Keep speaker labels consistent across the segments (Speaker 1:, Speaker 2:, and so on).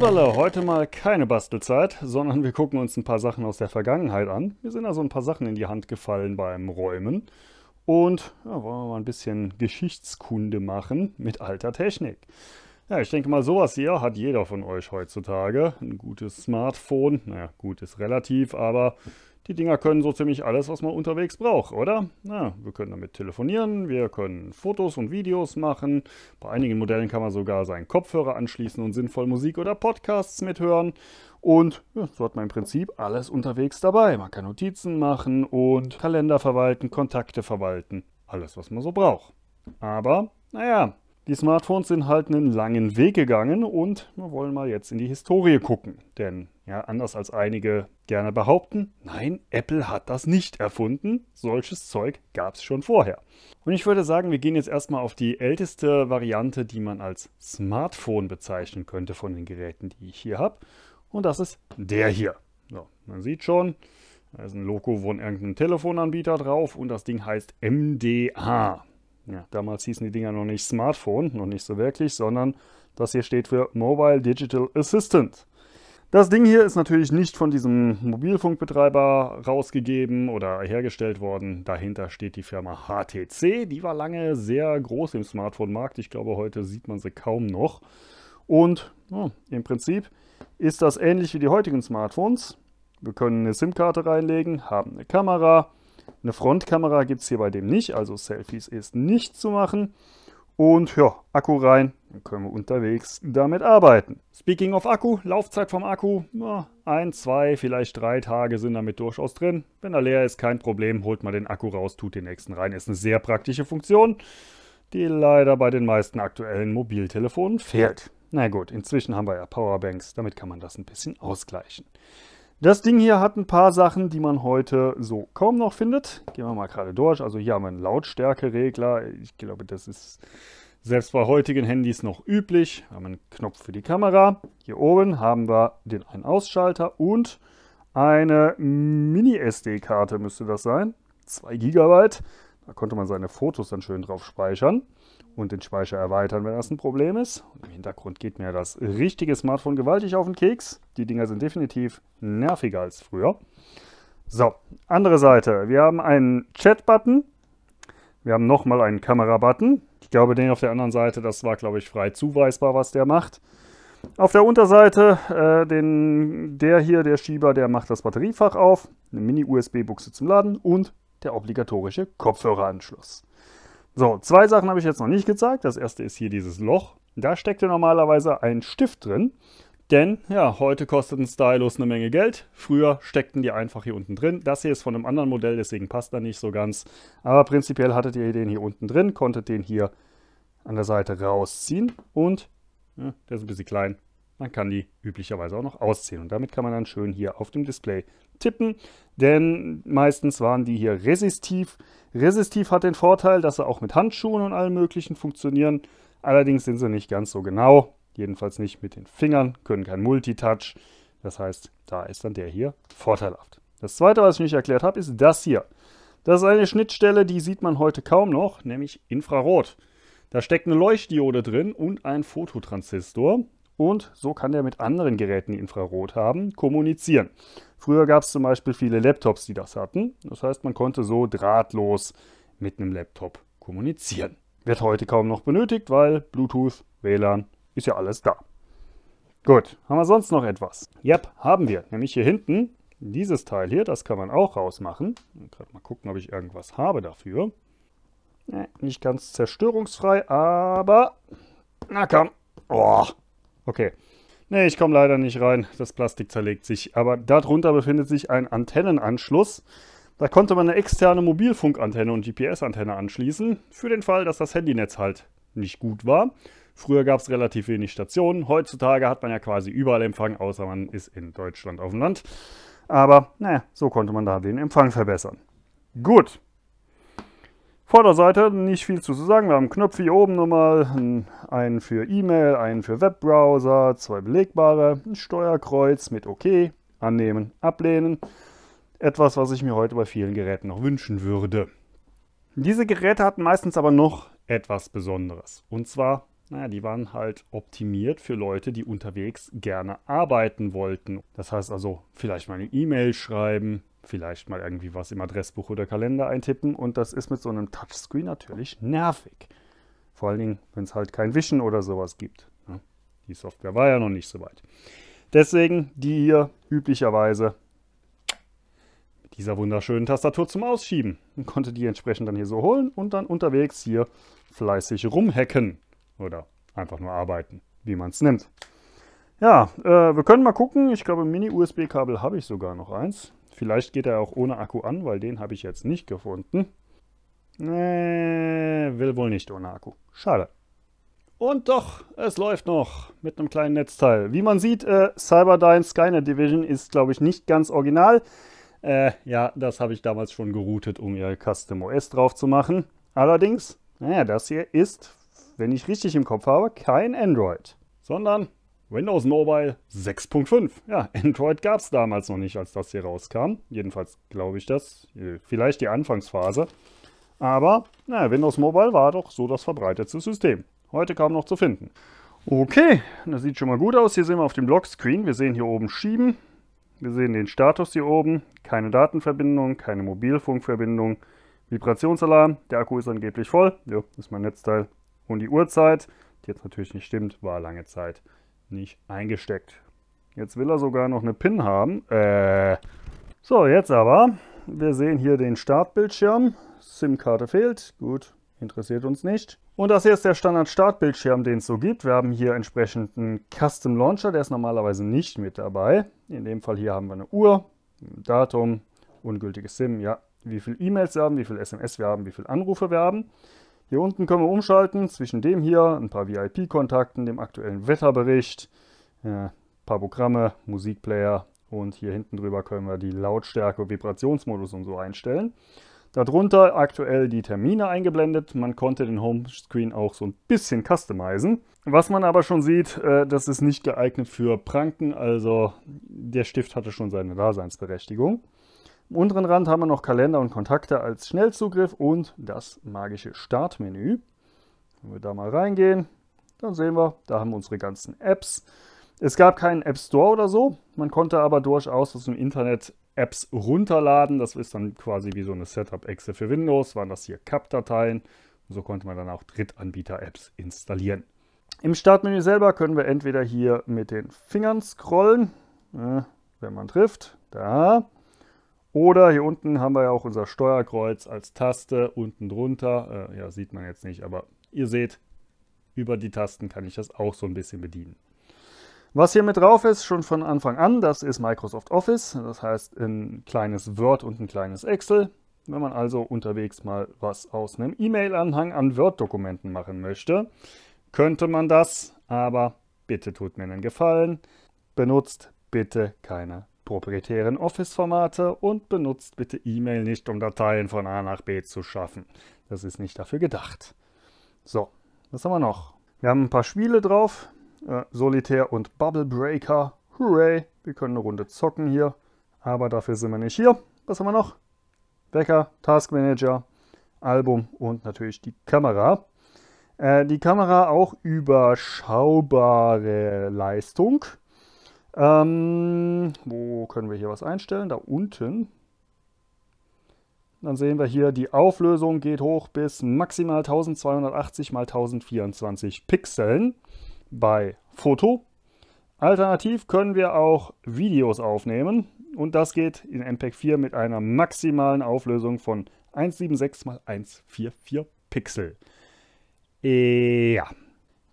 Speaker 1: Jodale, heute mal keine Bastelzeit, sondern wir gucken uns ein paar Sachen aus der Vergangenheit an. Mir sind also ein paar Sachen in die Hand gefallen beim Räumen. Und ja, wollen wir mal ein bisschen Geschichtskunde machen mit alter Technik. Ja, ich denke mal, sowas hier hat jeder von euch heutzutage. Ein gutes Smartphone, naja, gut ist relativ, aber die Dinger können so ziemlich alles, was man unterwegs braucht, oder? Na, wir können damit telefonieren, wir können Fotos und Videos machen. Bei einigen Modellen kann man sogar seinen Kopfhörer anschließen und sinnvoll Musik oder Podcasts mithören. Und ja, so hat man im Prinzip alles unterwegs dabei. Man kann Notizen machen und Kalender verwalten, Kontakte verwalten. Alles, was man so braucht. Aber, naja, die Smartphones sind halt einen langen Weg gegangen und wir wollen mal jetzt in die Historie gucken. Denn ja, anders als einige gerne behaupten, nein, Apple hat das nicht erfunden. Solches Zeug gab es schon vorher. Und ich würde sagen, wir gehen jetzt erstmal auf die älteste Variante, die man als Smartphone bezeichnen könnte von den Geräten, die ich hier habe. Und das ist der hier. So, man sieht schon, da ist ein Logo von irgendeinem Telefonanbieter drauf und das Ding heißt MDA. Ja, damals hießen die Dinger noch nicht Smartphone, noch nicht so wirklich, sondern das hier steht für Mobile Digital Assistant. Das Ding hier ist natürlich nicht von diesem Mobilfunkbetreiber rausgegeben oder hergestellt worden. Dahinter steht die Firma HTC. Die war lange sehr groß im Smartphone-Markt. Ich glaube, heute sieht man sie kaum noch. Und oh, im Prinzip ist das ähnlich wie die heutigen Smartphones. Wir können eine SIM-Karte reinlegen, haben eine Kamera. Eine Frontkamera gibt es hier bei dem nicht, also Selfies ist nicht zu machen. Und ja, Akku rein, dann können wir unterwegs damit arbeiten. Speaking of Akku, Laufzeit vom Akku, na, ein, zwei, vielleicht drei Tage sind damit durchaus drin. Wenn er leer ist, kein Problem, holt mal den Akku raus, tut den nächsten rein. Ist eine sehr praktische Funktion, die leider bei den meisten aktuellen Mobiltelefonen fehlt. Na gut, inzwischen haben wir ja Powerbanks, damit kann man das ein bisschen ausgleichen. Das Ding hier hat ein paar Sachen, die man heute so kaum noch findet. Gehen wir mal gerade durch. Also hier haben wir einen Lautstärkeregler. Ich glaube, das ist selbst bei heutigen Handys noch üblich. Wir haben einen Knopf für die Kamera. Hier oben haben wir den Ein-Ausschalter und eine Mini-SD-Karte müsste das sein. 2 GB. Da konnte man seine Fotos dann schön drauf speichern und den Speicher erweitern, wenn das ein Problem ist. Und Im Hintergrund geht mir das richtige Smartphone gewaltig auf den Keks. Die Dinger sind definitiv nerviger als früher. So, andere Seite. Wir haben einen Chat-Button. Wir haben nochmal einen Kamera-Button. Ich glaube, den auf der anderen Seite, das war, glaube ich, frei zuweisbar, was der macht. Auf der Unterseite, äh, den, der hier, der Schieber, der macht das Batteriefach auf, eine Mini-USB-Buchse zum Laden und der obligatorische Kopfhöreranschluss. So, zwei Sachen habe ich jetzt noch nicht gezeigt. Das erste ist hier dieses Loch. Da steckt ja normalerweise ein Stift drin. Denn ja, heute kostet ein Stylus eine Menge Geld. Früher steckten die einfach hier unten drin. Das hier ist von einem anderen Modell, deswegen passt da nicht so ganz. Aber prinzipiell hattet ihr den hier unten drin, konntet den hier an der Seite rausziehen und ja, der ist ein bisschen klein. Man kann die üblicherweise auch noch ausziehen und damit kann man dann schön hier auf dem Display tippen, denn meistens waren die hier resistiv. Resistiv hat den Vorteil, dass sie auch mit Handschuhen und allem möglichen funktionieren. Allerdings sind sie nicht ganz so genau. Jedenfalls nicht mit den Fingern, können kein Multitouch. Das heißt, da ist dann der hier vorteilhaft. Das zweite, was ich nicht erklärt habe, ist das hier. Das ist eine Schnittstelle, die sieht man heute kaum noch, nämlich Infrarot. Da steckt eine Leuchtdiode drin und ein Fototransistor und so kann der mit anderen Geräten, die Infrarot haben, kommunizieren. Früher gab es zum Beispiel viele Laptops, die das hatten. Das heißt, man konnte so drahtlos mit einem Laptop kommunizieren. Wird heute kaum noch benötigt, weil Bluetooth, WLAN ist ja alles da. Gut, haben wir sonst noch etwas? Yep, haben wir. Nämlich hier hinten dieses Teil hier, das kann man auch rausmachen. Gerade mal gucken, ob ich irgendwas habe dafür. Nee, nicht ganz zerstörungsfrei, aber... Na komm. Oh, Okay. Nee, ich komme leider nicht rein. Das Plastik zerlegt sich. Aber darunter befindet sich ein Antennenanschluss. Da konnte man eine externe Mobilfunkantenne und GPS-Antenne anschließen. Für den Fall, dass das Handynetz halt nicht gut war. Früher gab es relativ wenig Stationen. Heutzutage hat man ja quasi überall Empfang, außer man ist in Deutschland auf dem Land. Aber naja, so konnte man da den Empfang verbessern. Gut, Vorderseite nicht viel zu sagen. Wir haben Knöpfe hier oben nochmal, einen für E-Mail, einen für Webbrowser, zwei belegbare, ein Steuerkreuz mit OK, annehmen, ablehnen. Etwas, was ich mir heute bei vielen Geräten noch wünschen würde. Diese Geräte hatten meistens aber noch etwas Besonderes. Und zwar, naja, die waren halt optimiert für Leute, die unterwegs gerne arbeiten wollten. Das heißt also, vielleicht mal eine E-Mail schreiben, vielleicht mal irgendwie was im Adressbuch oder Kalender eintippen und das ist mit so einem Touchscreen natürlich nervig. Vor allen Dingen, wenn es halt kein Wischen oder sowas gibt. Ne? Die Software war ja noch nicht so weit. Deswegen die hier üblicherweise mit dieser wunderschönen Tastatur zum Ausschieben. Man konnte die entsprechend dann hier so holen und dann unterwegs hier fleißig rumhacken. Oder einfach nur arbeiten, wie man es nimmt. Ja, äh, wir können mal gucken. Ich glaube, Mini-USB-Kabel habe ich sogar noch eins. Vielleicht geht er auch ohne Akku an, weil den habe ich jetzt nicht gefunden. Nee, will wohl nicht ohne Akku. Schade. Und doch, es läuft noch mit einem kleinen Netzteil. Wie man sieht, äh, Cyberdyne Skynet Division ist, glaube ich, nicht ganz original. Äh, ja, das habe ich damals schon geroutet, um ihr Custom OS drauf zu machen. Allerdings, naja, das hier ist, wenn ich richtig im Kopf habe, kein Android, sondern Windows Mobile 6.5. Ja, Android gab es damals noch nicht, als das hier rauskam. Jedenfalls glaube ich das. Äh, vielleicht die Anfangsphase. Aber naja, Windows Mobile war doch so das verbreitetste System. Heute kaum noch zu finden. Okay, das sieht schon mal gut aus. Hier sehen wir auf dem Lockscreen. Wir sehen hier oben Schieben. Wir sehen den Status hier oben. Keine Datenverbindung, keine Mobilfunkverbindung. Vibrationsalarm. Der Akku ist angeblich voll. Ja, ist mein Netzteil. Und die Uhrzeit, die jetzt natürlich nicht stimmt, war lange Zeit nicht eingesteckt. Jetzt will er sogar noch eine PIN haben. Äh. So, jetzt aber. Wir sehen hier den Startbildschirm. SIM-Karte fehlt. Gut, interessiert uns nicht. Und das hier ist der Standard-Startbildschirm, den es so gibt. Wir haben hier entsprechend einen Custom Launcher, der ist normalerweise nicht mit dabei. In dem Fall hier haben wir eine Uhr, ein Datum, ungültiges SIM, ja, wie viele E-Mails wir haben, wie viele SMS wir haben, wie viele Anrufe wir haben. Hier unten können wir umschalten zwischen dem hier, ein paar VIP-Kontakten, dem aktuellen Wetterbericht, äh, ein paar Programme, Musikplayer und hier hinten drüber können wir die Lautstärke, Vibrationsmodus und so einstellen. Darunter aktuell die Termine eingeblendet. Man konnte den Homescreen auch so ein bisschen customizen. Was man aber schon sieht, äh, das ist nicht geeignet für Pranken, also der Stift hatte schon seine Daseinsberechtigung. Am unteren Rand haben wir noch Kalender und Kontakte als Schnellzugriff und das magische Startmenü. Wenn wir da mal reingehen, dann sehen wir, da haben wir unsere ganzen Apps. Es gab keinen App Store oder so, man konnte aber durchaus aus dem Internet Apps runterladen. Das ist dann quasi wie so eine Setup-Exe für Windows, waren das hier CAP-Dateien. So konnte man dann auch Drittanbieter-Apps installieren. Im Startmenü selber können wir entweder hier mit den Fingern scrollen, ne, wenn man trifft, da, oder hier unten haben wir ja auch unser Steuerkreuz als Taste unten drunter. Äh, ja, sieht man jetzt nicht, aber ihr seht, über die Tasten kann ich das auch so ein bisschen bedienen. Was hier mit drauf ist, schon von Anfang an, das ist Microsoft Office. Das heißt ein kleines Word und ein kleines Excel. Wenn man also unterwegs mal was aus einem E-Mail-Anhang an Word-Dokumenten machen möchte, könnte man das, aber bitte tut mir einen Gefallen, benutzt bitte keine proprietären Office-Formate und benutzt bitte E-Mail nicht, um Dateien von A nach B zu schaffen. Das ist nicht dafür gedacht. So, was haben wir noch? Wir haben ein paar Spiele drauf. Äh, Solitär und Bubble Breaker. Hooray! Wir können eine Runde zocken hier. Aber dafür sind wir nicht hier. Was haben wir noch? Wecker, Task Manager, Album und natürlich die Kamera. Äh, die Kamera auch überschaubare Leistung. Ähm, wo können wir hier was einstellen? Da unten. Dann sehen wir hier, die Auflösung geht hoch bis maximal 1280 x 1024 Pixeln bei Foto. Alternativ können wir auch Videos aufnehmen und das geht in MPEG 4 mit einer maximalen Auflösung von 176 x 144 Pixel. Ja,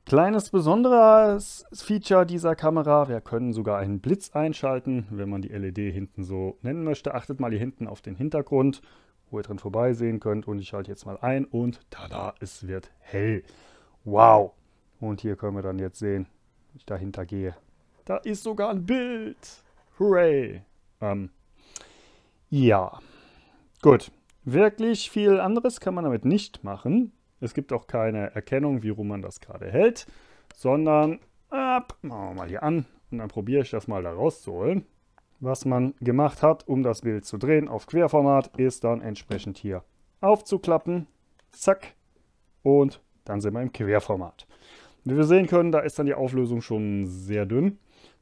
Speaker 1: Kleines besonderes Feature dieser Kamera, wir können sogar einen Blitz einschalten, wenn man die LED hinten so nennen möchte. Achtet mal hier hinten auf den Hintergrund, wo ihr drin vorbeisehen könnt. Und ich schalte jetzt mal ein und tada, es wird hell. Wow! Und hier können wir dann jetzt sehen, wenn ich dahinter gehe. Da ist sogar ein Bild! Hooray! Ähm, ja, gut. Wirklich viel anderes kann man damit nicht machen. Es gibt auch keine Erkennung, wie rum man das gerade hält, sondern ab, ah, machen wir mal hier an und dann probiere ich das mal da rauszuholen. Was man gemacht hat, um das Bild zu drehen auf Querformat, ist dann entsprechend hier aufzuklappen. Zack. Und dann sind wir im Querformat. Wie wir sehen können, da ist dann die Auflösung schon sehr dünn.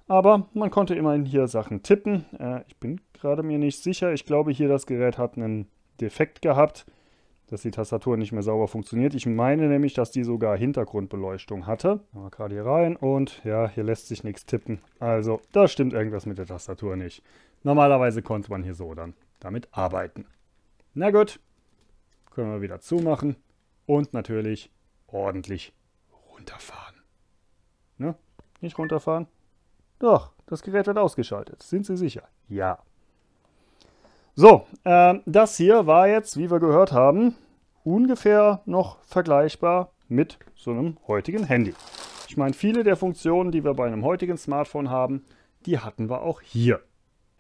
Speaker 1: Aber man konnte immerhin hier Sachen tippen. Äh, ich bin gerade mir nicht sicher. Ich glaube, hier das Gerät hat einen Defekt gehabt dass die Tastatur nicht mehr sauber funktioniert. Ich meine nämlich, dass die sogar Hintergrundbeleuchtung hatte. Mal gerade hier rein und ja, hier lässt sich nichts tippen. Also, da stimmt irgendwas mit der Tastatur nicht. Normalerweise konnte man hier so dann damit arbeiten. Na gut, können wir wieder zumachen und natürlich ordentlich runterfahren. Ne? Nicht runterfahren? Doch, das Gerät wird ausgeschaltet. Sind Sie sicher? Ja. So, äh, das hier war jetzt, wie wir gehört haben, ungefähr noch vergleichbar mit so einem heutigen Handy. Ich meine, viele der Funktionen, die wir bei einem heutigen Smartphone haben, die hatten wir auch hier.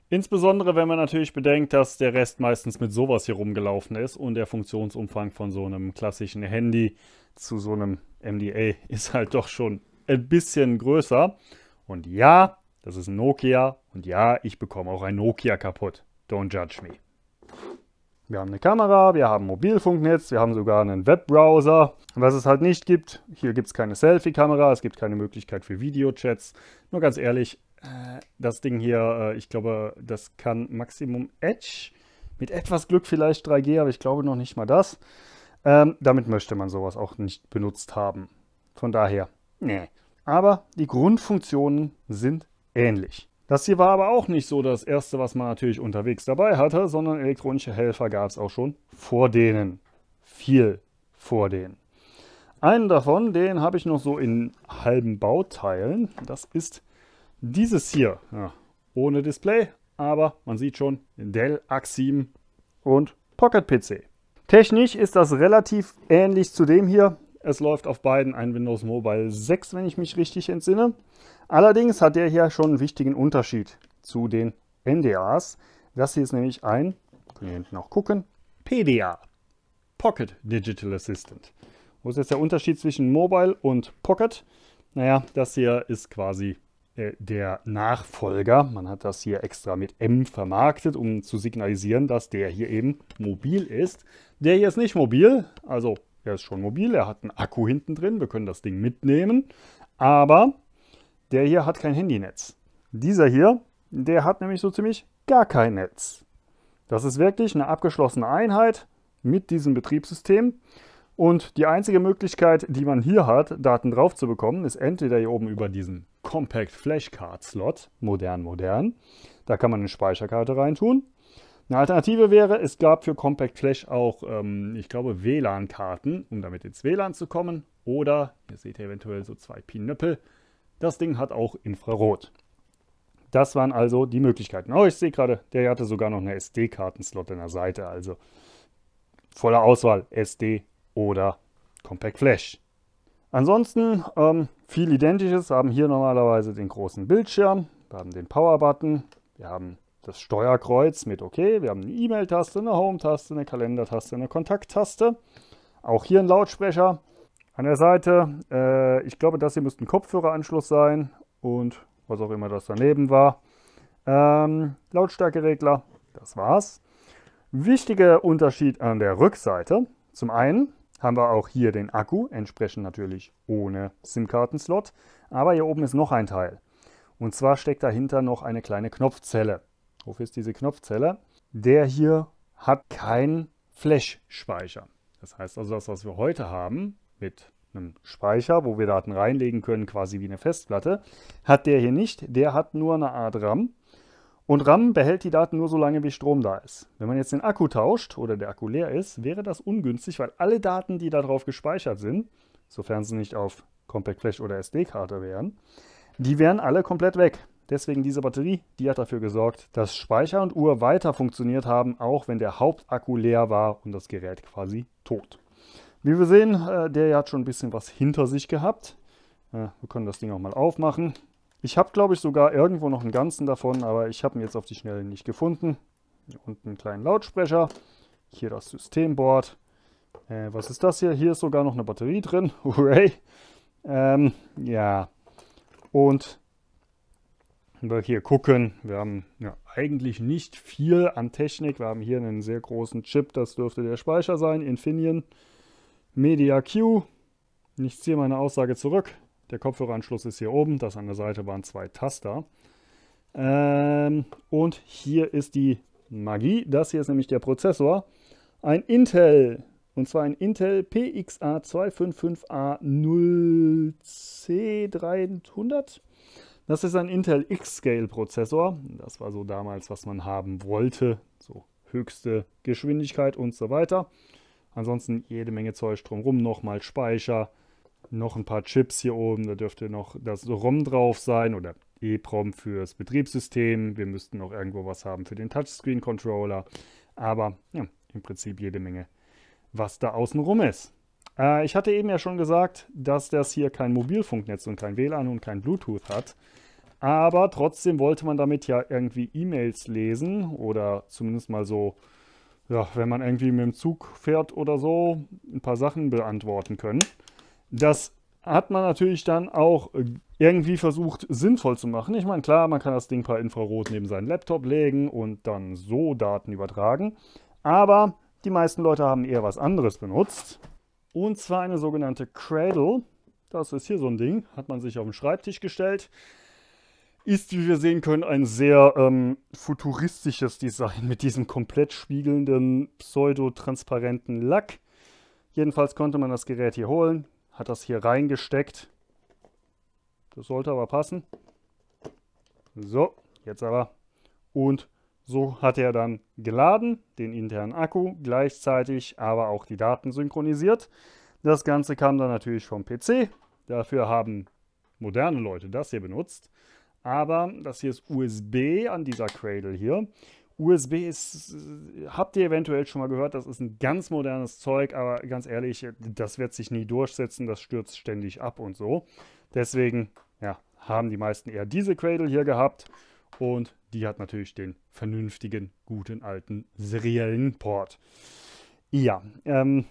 Speaker 1: Insbesondere, wenn man natürlich bedenkt, dass der Rest meistens mit sowas hier rumgelaufen ist und der Funktionsumfang von so einem klassischen Handy zu so einem MDA ist halt doch schon ein bisschen größer. Und ja, das ist ein Nokia und ja, ich bekomme auch ein Nokia kaputt. Don't judge me. Wir haben eine Kamera, wir haben Mobilfunknetz, wir haben sogar einen Webbrowser. Was es halt nicht gibt, hier gibt es keine Selfie-Kamera, es gibt keine Möglichkeit für Videochats. Nur ganz ehrlich, äh, das Ding hier, äh, ich glaube, das kann Maximum Edge. Mit etwas Glück vielleicht 3G, aber ich glaube noch nicht mal das. Ähm, damit möchte man sowas auch nicht benutzt haben. Von daher, nee. Aber die Grundfunktionen sind ähnlich. Das hier war aber auch nicht so das erste, was man natürlich unterwegs dabei hatte, sondern elektronische Helfer gab es auch schon vor denen. Viel vor denen. Einen davon, den habe ich noch so in halben Bauteilen. Das ist dieses hier. Ja, ohne Display, aber man sieht schon Dell Axim und Pocket PC. Technisch ist das relativ ähnlich zu dem hier, es läuft auf beiden ein Windows Mobile 6, wenn ich mich richtig entsinne. Allerdings hat der hier schon einen wichtigen Unterschied zu den NDAs. Das hier ist nämlich ein, können wir hinten auch gucken, PDA, Pocket Digital Assistant. Wo ist jetzt der Unterschied zwischen Mobile und Pocket? Naja, das hier ist quasi äh, der Nachfolger. Man hat das hier extra mit M vermarktet, um zu signalisieren, dass der hier eben mobil ist. Der hier ist nicht mobil, also er ist schon mobil, er hat einen Akku hinten drin, wir können das Ding mitnehmen. Aber der hier hat kein Handynetz. Dieser hier, der hat nämlich so ziemlich gar kein Netz. Das ist wirklich eine abgeschlossene Einheit mit diesem Betriebssystem. Und die einzige Möglichkeit, die man hier hat, Daten drauf zu bekommen, ist entweder hier oben über diesen Compact Flashcard Slot, modern, modern. Da kann man eine Speicherkarte reintun eine Alternative wäre, es gab für Compact Flash auch, ähm, ich glaube, WLAN-Karten, um damit ins WLAN zu kommen. Oder, ihr seht hier eventuell so zwei Pinöppel, das Ding hat auch Infrarot. Das waren also die Möglichkeiten. Oh, ich sehe gerade, der hatte sogar noch eine SD-Karten-Slot an der Seite. Also voller Auswahl, SD oder Compact Flash. Ansonsten ähm, viel Identisches. Wir haben hier normalerweise den großen Bildschirm, wir haben den Power-Button, wir haben das Steuerkreuz mit OK. Wir haben eine E-Mail-Taste, eine Home-Taste, eine Kalender-Taste, eine Kontakt-Taste. Auch hier ein Lautsprecher. An der Seite, äh, ich glaube, das hier müsste ein Kopfhöreranschluss sein und was auch immer das daneben war. Ähm, Lautstärkeregler, das war's. Wichtiger Unterschied an der Rückseite. Zum einen haben wir auch hier den Akku, entsprechend natürlich ohne SIM-Karten-Slot. Aber hier oben ist noch ein Teil. Und zwar steckt dahinter noch eine kleine Knopfzelle wofür ist diese Knopfzelle, der hier hat keinen Flash-Speicher. Das heißt also, das, was wir heute haben mit einem Speicher, wo wir Daten reinlegen können, quasi wie eine Festplatte, hat der hier nicht. Der hat nur eine Art RAM. Und RAM behält die Daten nur so lange, wie Strom da ist. Wenn man jetzt den Akku tauscht oder der Akku leer ist, wäre das ungünstig, weil alle Daten, die darauf gespeichert sind, sofern sie nicht auf Compact Flash oder SD-Karte wären, die wären alle komplett weg. Deswegen diese Batterie, die hat dafür gesorgt, dass Speicher und Uhr weiter funktioniert haben, auch wenn der Hauptakku leer war und das Gerät quasi tot. Wie wir sehen, äh, der hat schon ein bisschen was hinter sich gehabt. Äh, wir können das Ding auch mal aufmachen. Ich habe, glaube ich, sogar irgendwo noch einen ganzen davon, aber ich habe ihn jetzt auf die Schnelle nicht gefunden. Hier unten einen kleinen Lautsprecher. Hier das Systemboard. Äh, was ist das hier? Hier ist sogar noch eine Batterie drin. Hooray! Ähm, ja. Und wir hier gucken, wir haben ja, eigentlich nicht viel an Technik. Wir haben hier einen sehr großen Chip, das dürfte der Speicher sein, Infineon. Media Q, ich ziehe meine Aussage zurück. Der Kopfhöreranschluss ist hier oben, das an der Seite waren zwei Taster. Ähm, und hier ist die Magie, das hier ist nämlich der Prozessor. Ein Intel, und zwar ein Intel PXA 255A0C300. Das ist ein Intel X-Scale-Prozessor. Das war so damals, was man haben wollte. So höchste Geschwindigkeit und so weiter. Ansonsten jede Menge Zeug drumherum. Nochmal Speicher, noch ein paar Chips hier oben. Da dürfte noch das ROM drauf sein oder EEPROM fürs Betriebssystem. Wir müssten noch irgendwo was haben für den Touchscreen-Controller. Aber ja, im Prinzip jede Menge, was da außen rum ist. Äh, ich hatte eben ja schon gesagt, dass das hier kein Mobilfunknetz und kein WLAN und kein Bluetooth hat. Aber trotzdem wollte man damit ja irgendwie E-Mails lesen oder zumindest mal so, ja, wenn man irgendwie mit dem Zug fährt oder so, ein paar Sachen beantworten können. Das hat man natürlich dann auch irgendwie versucht sinnvoll zu machen. Ich meine, klar, man kann das Ding per Infrarot neben seinen Laptop legen und dann so Daten übertragen. Aber die meisten Leute haben eher was anderes benutzt. Und zwar eine sogenannte Cradle. Das ist hier so ein Ding, hat man sich auf den Schreibtisch gestellt. Ist, wie wir sehen können, ein sehr ähm, futuristisches Design mit diesem komplett spiegelnden, pseudo-transparenten Lack. Jedenfalls konnte man das Gerät hier holen, hat das hier reingesteckt. Das sollte aber passen. So, jetzt aber. Und so hat er dann geladen, den internen Akku, gleichzeitig aber auch die Daten synchronisiert. Das Ganze kam dann natürlich vom PC. Dafür haben moderne Leute das hier benutzt. Aber das hier ist USB an dieser Cradle hier. USB ist, habt ihr eventuell schon mal gehört, das ist ein ganz modernes Zeug, aber ganz ehrlich, das wird sich nie durchsetzen, das stürzt ständig ab und so. Deswegen ja, haben die meisten eher diese Cradle hier gehabt und die hat natürlich den vernünftigen, guten, alten, seriellen Port. Ja, ähm,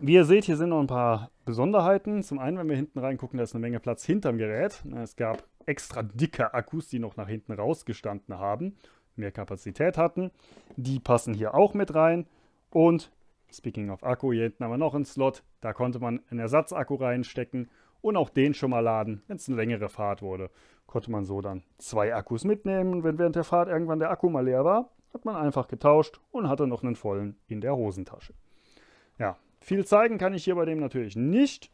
Speaker 1: wie ihr seht, hier sind noch ein paar Besonderheiten. Zum einen, wenn wir hinten reingucken, da ist eine Menge Platz hinterm Gerät. Es gab extra dicke Akkus, die noch nach hinten rausgestanden haben, mehr Kapazität hatten. Die passen hier auch mit rein. Und speaking of Akku, hier hinten haben wir noch einen Slot. Da konnte man einen Ersatzakku reinstecken und auch den schon mal laden, wenn es eine längere Fahrt wurde. Konnte man so dann zwei Akkus mitnehmen. Wenn während der Fahrt irgendwann der Akku mal leer war, hat man einfach getauscht und hatte noch einen vollen in der Hosentasche. Ja, viel zeigen kann ich hier bei dem natürlich nicht.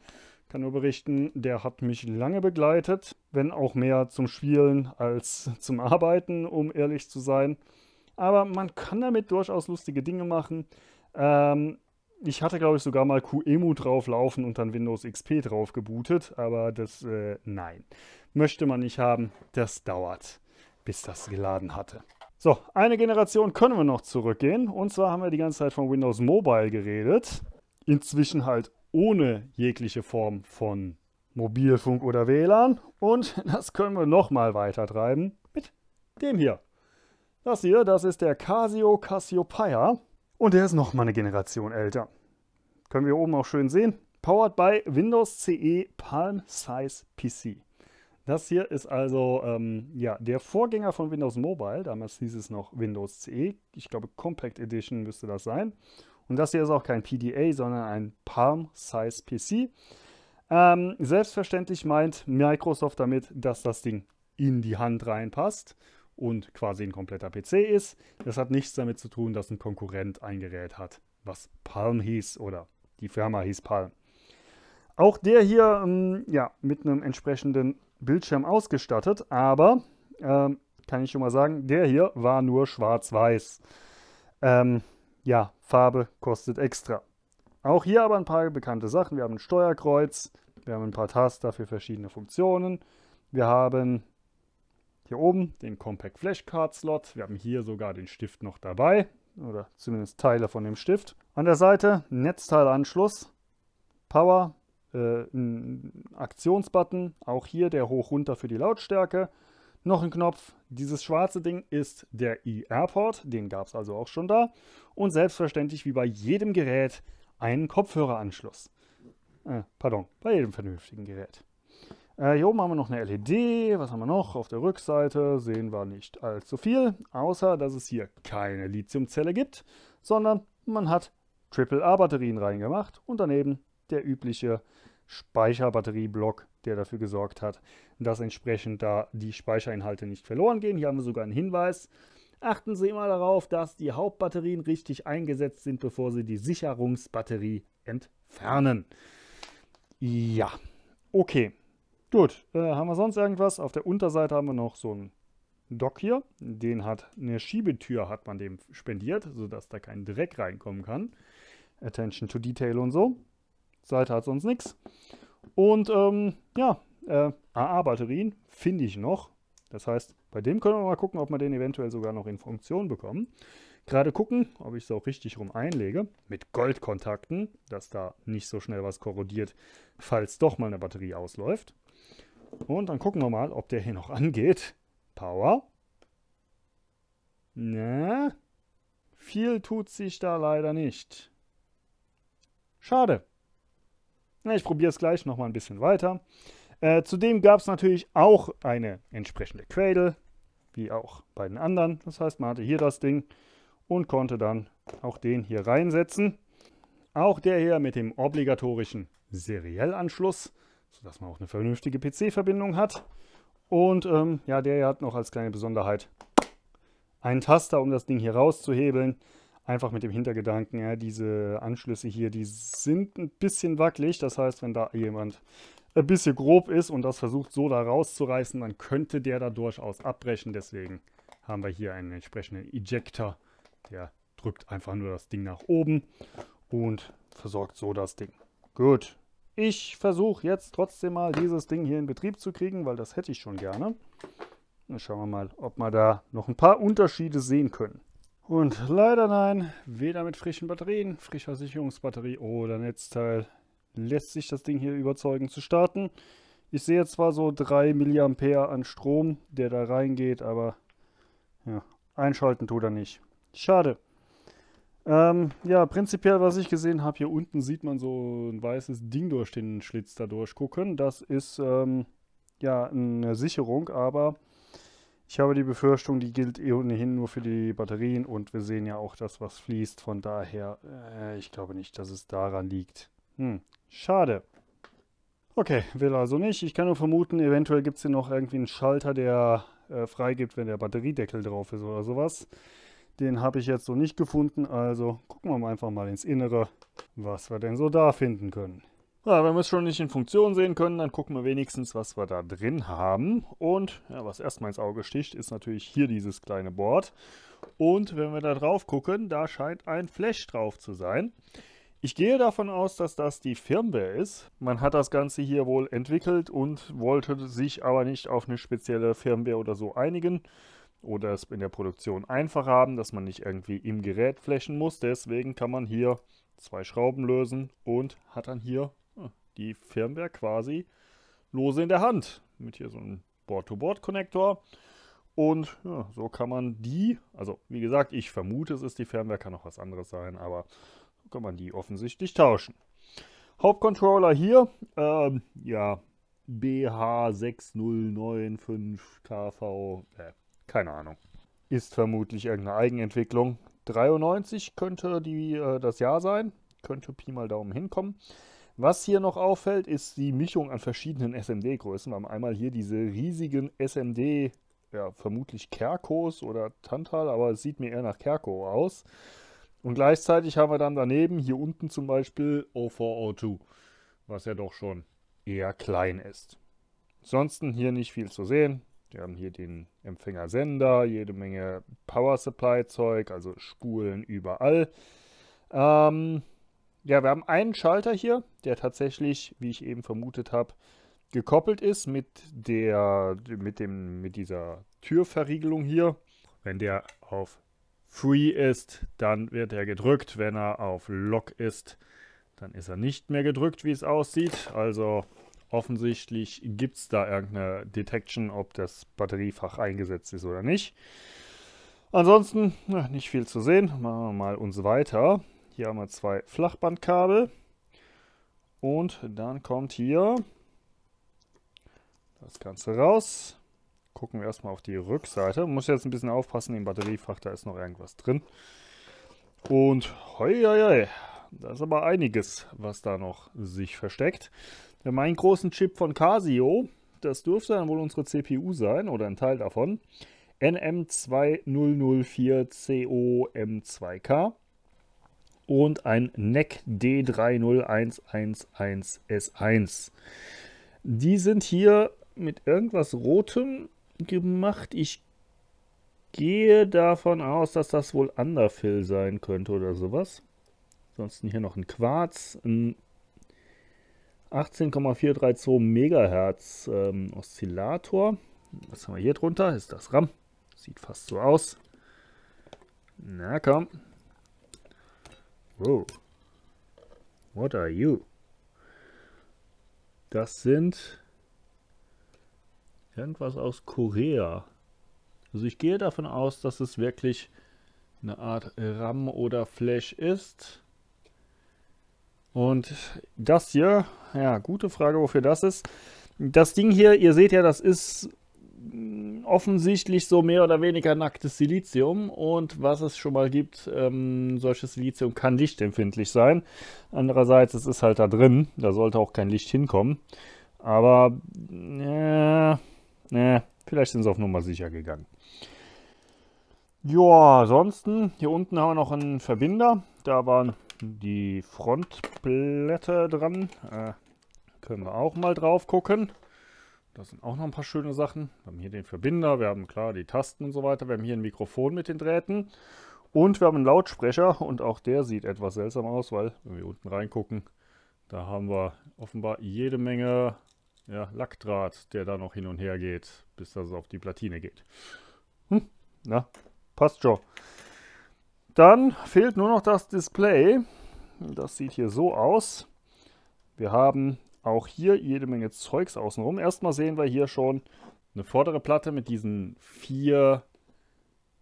Speaker 1: Kann nur berichten, der hat mich lange begleitet, wenn auch mehr zum Spielen als zum Arbeiten, um ehrlich zu sein. Aber man kann damit durchaus lustige Dinge machen. Ähm, ich hatte, glaube ich, sogar mal QEMU drauflaufen und dann Windows XP drauf gebootet, aber das, äh, nein. Möchte man nicht haben, das dauert, bis das geladen hatte. So, eine Generation können wir noch zurückgehen. Und zwar haben wir die ganze Zeit von Windows Mobile geredet. Inzwischen halt ohne jegliche Form von Mobilfunk oder WLAN. Und das können wir nochmal weiter treiben mit dem hier. Das hier, das ist der Casio Cassiopeia. Und der ist nochmal eine Generation älter. Können wir oben auch schön sehen. Powered by Windows CE Palm Size PC. Das hier ist also ähm, ja, der Vorgänger von Windows Mobile. Damals hieß es noch Windows CE. Ich glaube, Compact Edition müsste das sein. Und das hier ist auch kein PDA, sondern ein Palm Size PC. Ähm, selbstverständlich meint Microsoft damit, dass das Ding in die Hand reinpasst und quasi ein kompletter PC ist. Das hat nichts damit zu tun, dass ein Konkurrent ein Gerät hat, was Palm hieß oder die Firma hieß Palm. Auch der hier ähm, ja, mit einem entsprechenden Bildschirm ausgestattet, aber ähm, kann ich schon mal sagen, der hier war nur schwarz-weiß. Ähm, ja, Farbe kostet extra. Auch hier aber ein paar bekannte Sachen. Wir haben ein Steuerkreuz, wir haben ein paar Taster für verschiedene Funktionen. Wir haben hier oben den Compact Flashcard Slot. Wir haben hier sogar den Stift noch dabei oder zumindest Teile von dem Stift. An der Seite Netzteilanschluss, Power, äh, ein Aktionsbutton, auch hier der hoch-runter für die Lautstärke. Noch ein Knopf. Dieses schwarze Ding ist der E-Airport. den gab es also auch schon da. Und selbstverständlich wie bei jedem Gerät einen Kopfhöreranschluss. Äh, pardon, bei jedem vernünftigen Gerät. Äh, hier oben haben wir noch eine LED. Was haben wir noch? Auf der Rückseite sehen wir nicht allzu viel, außer dass es hier keine Lithiumzelle gibt, sondern man hat AAA-Batterien reingemacht und daneben der übliche Speicherbatterieblock, der dafür gesorgt hat, dass entsprechend da die Speicherinhalte nicht verloren gehen. Hier haben wir sogar einen Hinweis. Achten Sie immer darauf, dass die Hauptbatterien richtig eingesetzt sind, bevor Sie die Sicherungsbatterie entfernen. Ja, okay. Gut, äh, haben wir sonst irgendwas? Auf der Unterseite haben wir noch so einen Dock hier. Den hat eine Schiebetür, hat man dem spendiert, sodass da kein Dreck reinkommen kann. Attention to Detail und so. Seite hat sonst nichts. Und ähm, ja, äh, AA-Batterien finde ich noch. Das heißt, bei dem können wir mal gucken, ob wir den eventuell sogar noch in Funktion bekommen. Gerade gucken, ob ich es auch richtig rum einlege, mit Goldkontakten, dass da nicht so schnell was korrodiert, falls doch mal eine Batterie ausläuft. Und dann gucken wir mal, ob der hier noch angeht. Power. Na? Ne. Viel tut sich da leider nicht. Schade. Na, ich probiere es gleich nochmal ein bisschen weiter. Äh, zudem gab es natürlich auch eine entsprechende Cradle, wie auch bei den anderen. Das heißt, man hatte hier das Ding und konnte dann auch den hier reinsetzen. Auch der hier mit dem obligatorischen Seriellanschluss sodass man auch eine vernünftige PC-Verbindung hat. Und ähm, ja, der hier hat noch als kleine Besonderheit einen Taster, um das Ding hier rauszuhebeln. Einfach mit dem Hintergedanken, ja, diese Anschlüsse hier, die sind ein bisschen wackelig. Das heißt, wenn da jemand ein bisschen grob ist und das versucht so da rauszureißen, dann könnte der da durchaus abbrechen. Deswegen haben wir hier einen entsprechenden Ejector, der drückt einfach nur das Ding nach oben und versorgt so das Ding. Gut, ich versuche jetzt trotzdem mal dieses Ding hier in Betrieb zu kriegen, weil das hätte ich schon gerne. Dann schauen wir mal, ob wir da noch ein paar Unterschiede sehen können. Und leider nein, weder mit frischen Batterien, frischer Sicherungsbatterie oder Netzteil lässt sich das Ding hier überzeugen zu starten. Ich sehe zwar so 3 mA an Strom, der da reingeht, aber ja, einschalten tut er nicht. Schade. Ähm, ja, prinzipiell, was ich gesehen habe, hier unten sieht man so ein weißes Ding durch den Schlitz da durchgucken. Das ist ähm, ja eine Sicherung, aber ich habe die Befürchtung, die gilt ohnehin nur für die Batterien und wir sehen ja auch das, was fließt. Von daher, äh, ich glaube nicht, dass es daran liegt. Hm, schade. Okay, will also nicht. Ich kann nur vermuten, eventuell gibt es hier noch irgendwie einen Schalter, der äh, freigibt, wenn der Batteriedeckel drauf ist oder sowas. Den habe ich jetzt so nicht gefunden, also gucken wir mal einfach mal ins Innere, was wir denn so da finden können. Ja, wenn wir es schon nicht in Funktion sehen können, dann gucken wir wenigstens, was wir da drin haben. Und ja, was erstmal ins Auge sticht, ist natürlich hier dieses kleine Board. Und wenn wir da drauf gucken, da scheint ein Flash drauf zu sein. Ich gehe davon aus, dass das die Firmware ist. Man hat das Ganze hier wohl entwickelt und wollte sich aber nicht auf eine spezielle Firmware oder so einigen, oder es in der Produktion einfach haben, dass man nicht irgendwie im Gerät flächen muss. Deswegen kann man hier zwei Schrauben lösen und hat dann hier ah, die Firmware quasi lose in der Hand mit hier so einem Board-to-Board-Konnektor. Und ja, so kann man die, also wie gesagt, ich vermute, es ist die Firmware, kann auch was anderes sein, aber so kann man die offensichtlich tauschen. Hauptcontroller hier, ähm, ja, BH6095KV, äh, keine Ahnung. Ist vermutlich irgendeine Eigenentwicklung. 93 könnte die, äh, das Jahr sein. Könnte Pi mal Daumen hinkommen. Was hier noch auffällt, ist die Mischung an verschiedenen SMD-Größen. Wir haben einmal hier diese riesigen SMD, ja, vermutlich Kerkos oder Tantal, aber es sieht mir eher nach Kerko aus. Und gleichzeitig haben wir dann daneben, hier unten zum Beispiel, O4O2, was ja doch schon eher klein ist. Ansonsten hier nicht viel zu sehen. Wir haben hier den Empfänger-Sender, jede Menge Power Supply Zeug, also Spulen überall. Ähm, ja, wir haben einen Schalter hier, der tatsächlich, wie ich eben vermutet habe, gekoppelt ist mit der mit dem mit dieser Türverriegelung hier. Wenn der auf Free ist, dann wird er gedrückt. Wenn er auf Lock ist, dann ist er nicht mehr gedrückt, wie es aussieht. Also Offensichtlich gibt es da irgendeine Detection, ob das Batteriefach eingesetzt ist oder nicht. Ansonsten na, nicht viel zu sehen. Machen wir mal uns weiter. Hier haben wir zwei Flachbandkabel. Und dann kommt hier das Ganze raus. Gucken wir erstmal auf die Rückseite. Muss jetzt ein bisschen aufpassen, im Batteriefach, da ist noch irgendwas drin. Und hoi, hoi, hoi. Da ist aber einiges, was da noch sich versteckt. Wir haben einen großen Chip von Casio. Das dürfte dann wohl unsere CPU sein oder ein Teil davon. NM2004COM2K und ein NEC D30111S1. Die sind hier mit irgendwas Rotem gemacht. Ich gehe davon aus, dass das wohl Underfill sein könnte oder sowas. Ansonsten hier noch ein Quarz, ein 18,432 Megahertz ähm, Oszillator. Was haben wir hier drunter? Ist das RAM? Sieht fast so aus. Na komm. Wow. What are you? Das sind irgendwas aus Korea. Also ich gehe davon aus, dass es wirklich eine Art RAM oder Flash ist. Und das hier, ja, gute Frage, wofür das ist. Das Ding hier, ihr seht ja, das ist offensichtlich so mehr oder weniger nacktes Silizium und was es schon mal gibt, ähm, solches Silizium kann lichtempfindlich sein. Andererseits, es ist halt da drin, da sollte auch kein Licht hinkommen. Aber, äh, äh, vielleicht sind sie auf Nummer sicher gegangen. Joa, ansonsten, hier unten haben wir noch einen Verbinder, da waren die Frontblätter dran. Äh, können wir auch mal drauf gucken. Das sind auch noch ein paar schöne Sachen. Wir haben hier den Verbinder, wir haben klar die Tasten und so weiter. Wir haben hier ein Mikrofon mit den Drähten. Und wir haben einen Lautsprecher und auch der sieht etwas seltsam aus, weil, wenn wir unten reingucken, da haben wir offenbar jede Menge ja, Lackdraht, der da noch hin und her geht, bis das auf die Platine geht. Hm, na, passt schon. Dann fehlt nur noch das Display. Das sieht hier so aus. Wir haben auch hier jede Menge Zeugs außenrum. Erstmal sehen wir hier schon eine vordere Platte mit diesen vier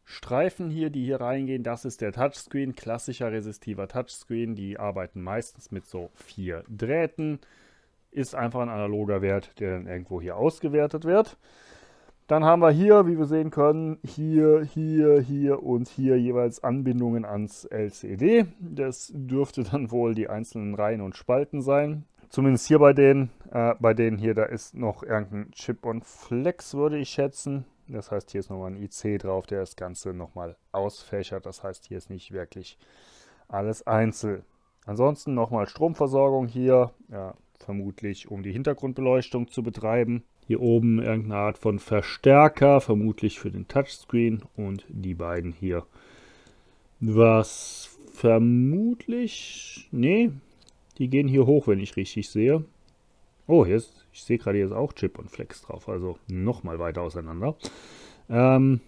Speaker 1: Streifen hier, die hier reingehen. Das ist der Touchscreen, klassischer resistiver Touchscreen. Die arbeiten meistens mit so vier Drähten. Ist einfach ein analoger Wert, der dann irgendwo hier ausgewertet wird. Dann haben wir hier, wie wir sehen können, hier, hier, hier und hier jeweils Anbindungen ans LCD. Das dürfte dann wohl die einzelnen Reihen und Spalten sein. Zumindest hier bei denen, äh, bei denen hier, da ist noch irgendein Chip und Flex, würde ich schätzen. Das heißt, hier ist nochmal ein IC drauf, der das Ganze nochmal ausfächert. Das heißt, hier ist nicht wirklich alles einzeln. Ansonsten nochmal Stromversorgung hier, ja, vermutlich um die Hintergrundbeleuchtung zu betreiben. Hier oben irgendeine Art von Verstärker, vermutlich für den Touchscreen und die beiden hier. Was vermutlich... Nee, die gehen hier hoch, wenn ich richtig sehe. Oh, hier ist, ich sehe gerade, hier ist auch Chip und Flex drauf, also nochmal weiter auseinander. Ähm,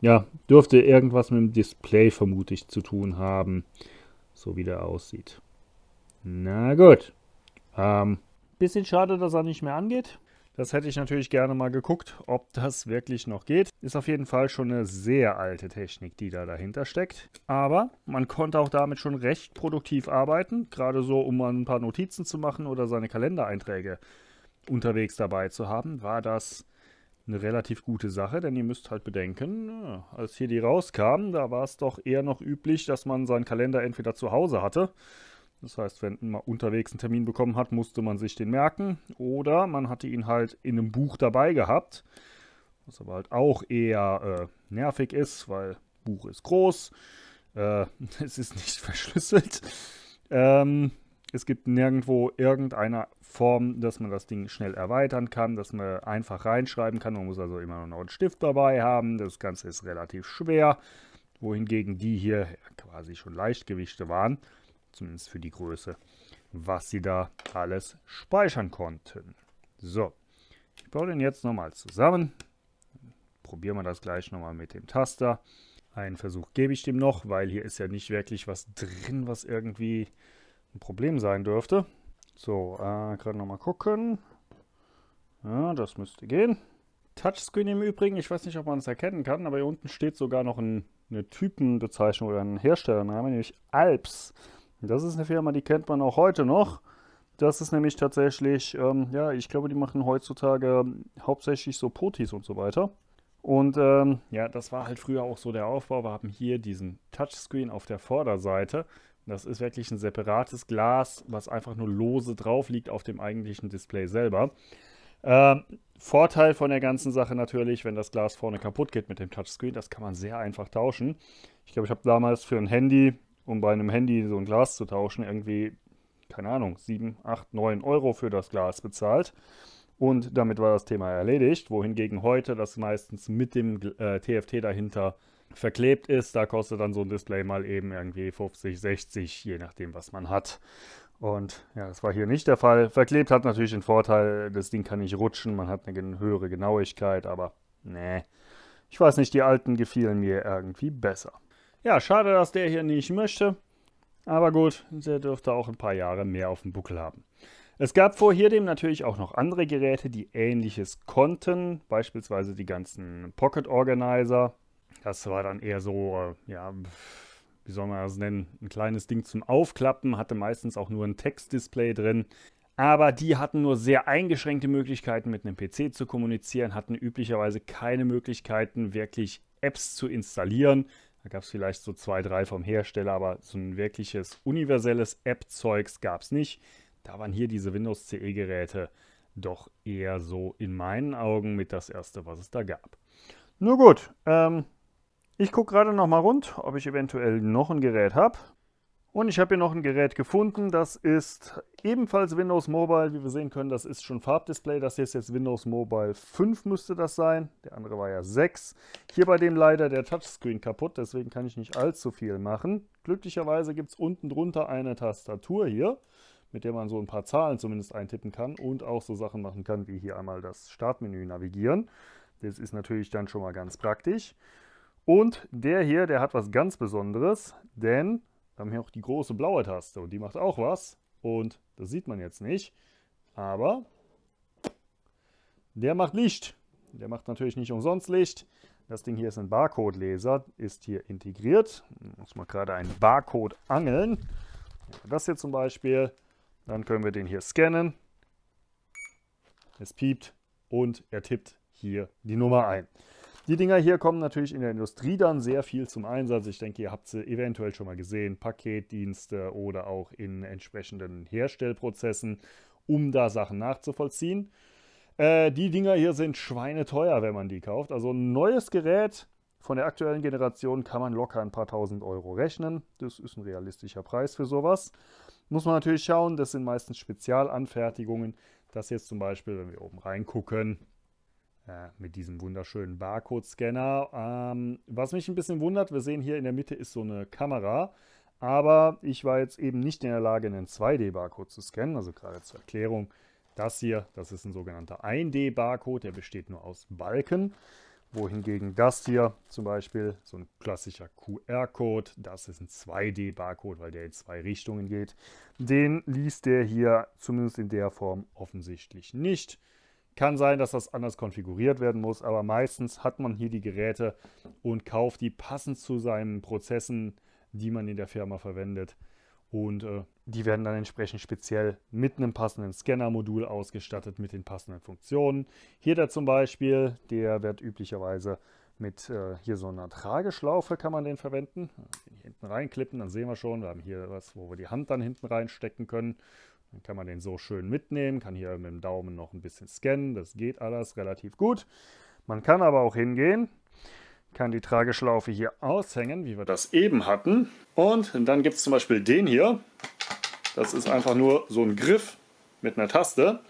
Speaker 1: ja, dürfte irgendwas mit dem Display vermutlich zu tun haben, so wie der aussieht. Na gut. Ähm, bisschen schade, dass er nicht mehr angeht. Das hätte ich natürlich gerne mal geguckt, ob das wirklich noch geht. Ist auf jeden Fall schon eine sehr alte Technik, die da dahinter steckt. Aber man konnte auch damit schon recht produktiv arbeiten, gerade so, um mal ein paar Notizen zu machen oder seine Kalendereinträge unterwegs dabei zu haben, war das eine relativ gute Sache, denn ihr müsst halt bedenken, äh, als hier die rauskamen, da war es doch eher noch üblich, dass man seinen Kalender entweder zu Hause hatte das heißt, wenn man unterwegs einen Termin bekommen hat, musste man sich den merken. Oder man hatte ihn halt in einem Buch dabei gehabt. Was aber halt auch eher äh, nervig ist, weil Buch ist groß. Äh, es ist nicht verschlüsselt. Ähm, es gibt nirgendwo irgendeine Form, dass man das Ding schnell erweitern kann, dass man einfach reinschreiben kann. Man muss also immer noch einen Stift dabei haben. Das Ganze ist relativ schwer. Wohingegen die hier quasi schon Leichtgewichte waren zumindest für die Größe, was sie da alles speichern konnten. So, ich baue den jetzt nochmal zusammen. Probieren wir das gleich nochmal mit dem Taster. Einen Versuch gebe ich dem noch, weil hier ist ja nicht wirklich was drin, was irgendwie ein Problem sein dürfte. So, äh, gerade nochmal gucken. Ja, das müsste gehen. Touchscreen im Übrigen, ich weiß nicht, ob man es erkennen kann, aber hier unten steht sogar noch ein, eine Typenbezeichnung oder ein Herstellername, nämlich Alps. Das ist eine Firma, die kennt man auch heute noch. Das ist nämlich tatsächlich, ähm, ja, ich glaube, die machen heutzutage ähm, hauptsächlich so Potis und so weiter. Und ähm, ja, das war halt früher auch so der Aufbau. Wir haben hier diesen Touchscreen auf der Vorderseite. Das ist wirklich ein separates Glas, was einfach nur lose drauf liegt auf dem eigentlichen Display selber. Ähm, Vorteil von der ganzen Sache natürlich, wenn das Glas vorne kaputt geht mit dem Touchscreen, das kann man sehr einfach tauschen. Ich glaube, ich habe damals für ein Handy um bei einem Handy so ein Glas zu tauschen, irgendwie, keine Ahnung, 7, 8, 9 Euro für das Glas bezahlt. Und damit war das Thema erledigt, wohingegen heute das meistens mit dem äh, TFT dahinter verklebt ist. Da kostet dann so ein Display mal eben irgendwie 50, 60, je nachdem, was man hat. Und ja, das war hier nicht der Fall. Verklebt hat natürlich den Vorteil, das Ding kann nicht rutschen, man hat eine höhere Genauigkeit, aber nee. Ich weiß nicht, die alten gefielen mir irgendwie besser. Ja, schade, dass der hier nicht möchte. Aber gut, der dürfte auch ein paar Jahre mehr auf dem Buckel haben. Es gab vorher dem natürlich auch noch andere Geräte, die ähnliches konnten, beispielsweise die ganzen Pocket Organizer. Das war dann eher so, äh, ja, wie soll man das nennen, ein kleines Ding zum Aufklappen, hatte meistens auch nur ein Textdisplay drin. Aber die hatten nur sehr eingeschränkte Möglichkeiten, mit einem PC zu kommunizieren, hatten üblicherweise keine Möglichkeiten, wirklich Apps zu installieren. Da gab es vielleicht so zwei, drei vom Hersteller, aber so ein wirkliches universelles App-Zeugs gab es nicht. Da waren hier diese Windows CE-Geräte doch eher so in meinen Augen mit das erste, was es da gab. Nur gut, ähm, ich gucke gerade noch mal rund, ob ich eventuell noch ein Gerät habe. Und ich habe hier noch ein Gerät gefunden, das ist ebenfalls Windows Mobile. Wie wir sehen können, das ist schon Farbdisplay. Das hier ist jetzt Windows Mobile 5 müsste das sein. Der andere war ja 6. Hier bei dem leider der Touchscreen kaputt, deswegen kann ich nicht allzu viel machen. Glücklicherweise gibt es unten drunter eine Tastatur hier, mit der man so ein paar Zahlen zumindest eintippen kann und auch so Sachen machen kann, wie hier einmal das Startmenü navigieren. Das ist natürlich dann schon mal ganz praktisch. Und der hier, der hat was ganz Besonderes, denn wir haben hier auch die große blaue Taste und die macht auch was. Und das sieht man jetzt nicht. Aber der macht Licht. Der macht natürlich nicht umsonst Licht. Das Ding hier ist ein Barcode-Laser, ist hier integriert. Ich muss mal gerade einen Barcode angeln. Das hier zum Beispiel. Dann können wir den hier scannen. Es piept und er tippt hier die Nummer ein. Die Dinger hier kommen natürlich in der Industrie dann sehr viel zum Einsatz. Ich denke, ihr habt sie eventuell schon mal gesehen, Paketdienste oder auch in entsprechenden Herstellprozessen, um da Sachen nachzuvollziehen. Äh, die Dinger hier sind schweineteuer, wenn man die kauft. Also ein neues Gerät von der aktuellen Generation kann man locker ein paar tausend Euro rechnen. Das ist ein realistischer Preis für sowas. Muss man natürlich schauen, das sind meistens Spezialanfertigungen. Das jetzt zum Beispiel, wenn wir oben reingucken, äh, mit diesem wunderschönen Barcode-Scanner. Ähm, was mich ein bisschen wundert, wir sehen hier in der Mitte ist so eine Kamera, aber ich war jetzt eben nicht in der Lage, einen 2D-Barcode zu scannen, also gerade zur Erklärung. Das hier, das ist ein sogenannter 1D-Barcode, der besteht nur aus Balken wohingegen das hier zum Beispiel, so ein klassischer QR-Code, das ist ein 2D-Barcode, weil der in zwei Richtungen geht, den liest der hier zumindest in der Form offensichtlich nicht. Kann sein, dass das anders konfiguriert werden muss, aber meistens hat man hier die Geräte und kauft die passend zu seinen Prozessen, die man in der Firma verwendet. Und äh, die werden dann entsprechend speziell mit einem passenden Scanner-Modul ausgestattet, mit den passenden Funktionen. Hier der zum Beispiel, der wird üblicherweise mit äh, hier so einer Trageschlaufe kann man den verwenden. Äh, den hinten reinklippen, dann sehen wir schon, wir haben hier was, wo wir die Hand dann hinten reinstecken können. Dann kann man den so schön mitnehmen, kann hier mit dem Daumen noch ein bisschen scannen. Das geht alles relativ gut. Man kann aber auch hingehen, kann die Trageschlaufe hier aushängen, wie wir das eben hatten. Und dann gibt es zum Beispiel den hier. Das ist einfach nur so ein Griff mit einer Taste.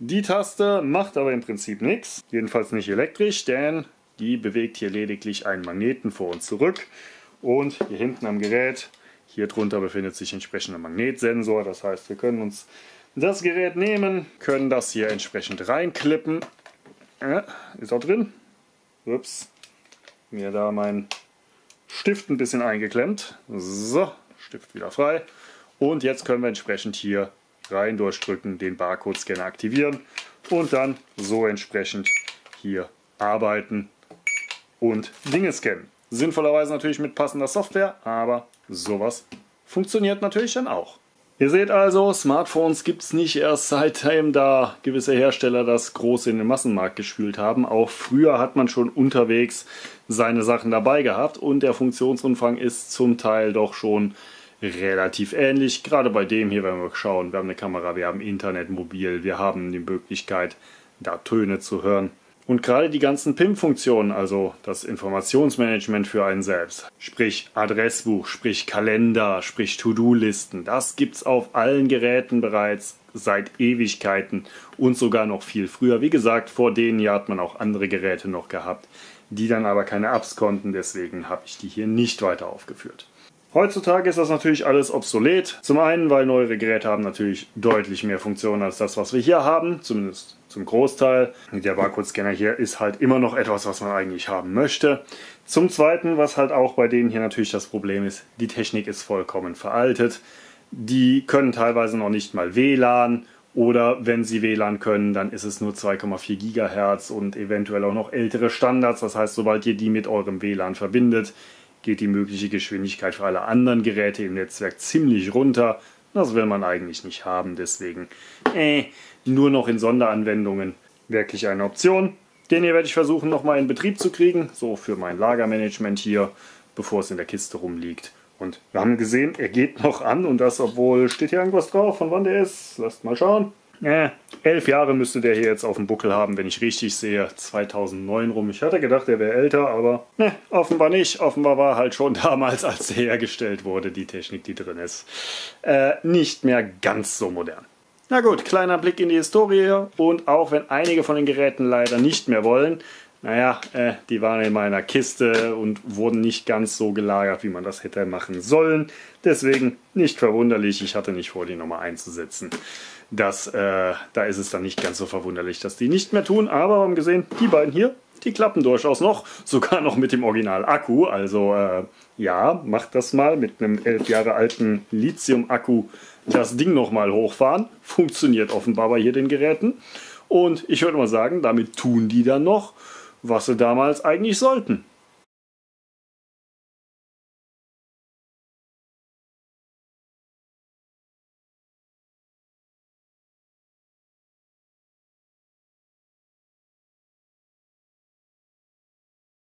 Speaker 1: Die Taste macht aber im Prinzip nichts. Jedenfalls nicht elektrisch, denn die bewegt hier lediglich einen Magneten vor und zurück. Und hier hinten am Gerät hier drunter befindet sich entsprechend ein Magnetsensor. Das heißt, wir können uns das Gerät nehmen, können das hier entsprechend reinklippen. Äh, ist auch drin. Ups. Mir da mein Stift ein bisschen eingeklemmt. So, Stift wieder frei. Und jetzt können wir entsprechend hier rein durchdrücken, den Barcode-Scanner aktivieren und dann so entsprechend hier arbeiten und Dinge scannen. Sinnvollerweise natürlich mit passender Software, aber Sowas funktioniert natürlich dann auch. Ihr seht also, Smartphones gibt es nicht erst seitdem da gewisse Hersteller das groß in den Massenmarkt gespült haben. Auch früher hat man schon unterwegs seine Sachen dabei gehabt und der Funktionsumfang ist zum Teil doch schon relativ ähnlich. Gerade bei dem hier, wenn wir schauen, wir haben eine Kamera, wir haben Internet mobil, wir haben die Möglichkeit, da Töne zu hören. Und gerade die ganzen PIM-Funktionen, also das Informationsmanagement für einen selbst, sprich Adressbuch, sprich Kalender, sprich To-Do-Listen, das gibt es auf allen Geräten bereits seit Ewigkeiten und sogar noch viel früher. Wie gesagt, vor denen Jahr hat man auch andere Geräte noch gehabt, die dann aber keine Apps konnten, deswegen habe ich die hier nicht weiter aufgeführt. Heutzutage ist das natürlich alles obsolet. Zum einen, weil neuere Geräte haben natürlich deutlich mehr Funktionen als das, was wir hier haben, zumindest zum Großteil. Der Barcode-Scanner hier ist halt immer noch etwas, was man eigentlich haben möchte. Zum Zweiten, was halt auch bei denen hier natürlich das Problem ist, die Technik ist vollkommen veraltet. Die können teilweise noch nicht mal WLAN oder wenn sie WLAN können, dann ist es nur 2,4 GHz und eventuell auch noch ältere Standards. Das heißt, sobald ihr die mit eurem WLAN verbindet, geht die mögliche Geschwindigkeit für alle anderen Geräte im Netzwerk ziemlich runter. Das will man eigentlich nicht haben, deswegen äh, nur noch in Sonderanwendungen wirklich eine Option. Den hier werde ich versuchen nochmal in Betrieb zu kriegen, so für mein Lagermanagement hier, bevor es in der Kiste rumliegt. Und wir haben gesehen, er geht noch an und das, obwohl steht hier irgendwas drauf, von wann der ist. Lasst mal schauen äh, elf Jahre müsste der hier jetzt auf dem Buckel haben, wenn ich richtig sehe, 2009 rum. Ich hatte gedacht, der wäre älter, aber ne, offenbar nicht. Offenbar war halt schon damals, als er hergestellt wurde, die Technik, die drin ist, äh, nicht mehr ganz so modern. Na gut, kleiner Blick in die Historie und auch wenn einige von den Geräten leider nicht mehr wollen, naja, äh, die waren in meiner Kiste und wurden nicht ganz so gelagert, wie man das hätte machen sollen. Deswegen nicht verwunderlich, ich hatte nicht vor, die Nummer einzusetzen das, äh, da ist es dann nicht ganz so verwunderlich, dass die nicht mehr tun. Aber wir haben gesehen, die beiden hier, die klappen durchaus noch, sogar noch mit dem Original-Akku. Also äh, ja, macht das mal mit einem elf Jahre alten Lithium-Akku das Ding nochmal hochfahren. Funktioniert offenbar bei hier den Geräten. Und ich würde mal sagen, damit tun die dann noch, was sie damals eigentlich sollten.